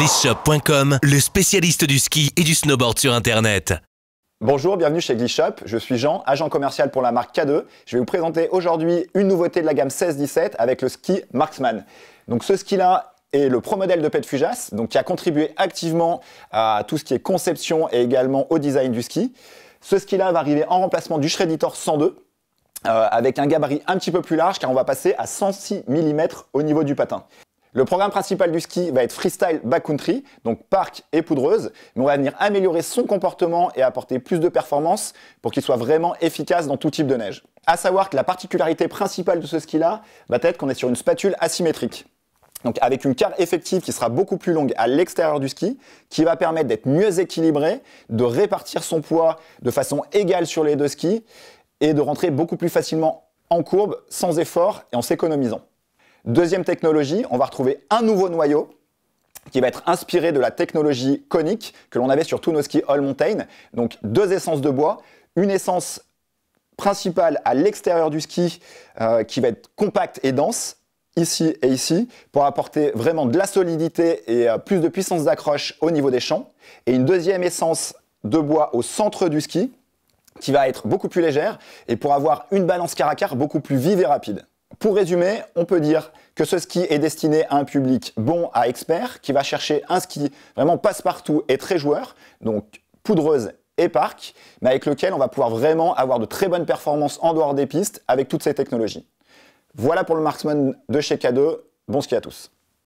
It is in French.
Glisshop.com, le spécialiste du ski et du snowboard sur Internet. Bonjour, bienvenue chez Glitchshop. Je suis Jean, agent commercial pour la marque K2. Je vais vous présenter aujourd'hui une nouveauté de la gamme 16-17 avec le ski Marksman. Donc ce ski-là est le pro-modèle de Pet Fujas, donc qui a contribué activement à tout ce qui est conception et également au design du ski. Ce ski-là va arriver en remplacement du Shreditor 102, euh, avec un gabarit un petit peu plus large car on va passer à 106 mm au niveau du patin. Le programme principal du ski va être freestyle backcountry, donc parc et poudreuse, mais on va venir améliorer son comportement et apporter plus de performance pour qu'il soit vraiment efficace dans tout type de neige. À savoir que la particularité principale de ce ski-là va être qu'on est sur une spatule asymétrique. Donc avec une carte effective qui sera beaucoup plus longue à l'extérieur du ski, qui va permettre d'être mieux équilibré, de répartir son poids de façon égale sur les deux skis et de rentrer beaucoup plus facilement en courbe sans effort et en s'économisant. Deuxième technologie, on va retrouver un nouveau noyau qui va être inspiré de la technologie conique que l'on avait sur tous nos skis All Mountain. Donc deux essences de bois, une essence principale à l'extérieur du ski euh, qui va être compacte et dense ici et ici pour apporter vraiment de la solidité et euh, plus de puissance d'accroche au niveau des champs et une deuxième essence de bois au centre du ski qui va être beaucoup plus légère et pour avoir une balance car à car beaucoup plus vive et rapide. Pour résumer, on peut dire que ce ski est destiné à un public bon à expert, qui va chercher un ski vraiment passe-partout et très joueur, donc poudreuse et parc, mais avec lequel on va pouvoir vraiment avoir de très bonnes performances en dehors des pistes avec toutes ces technologies. Voilà pour le marksman de chez K2, bon ski à tous.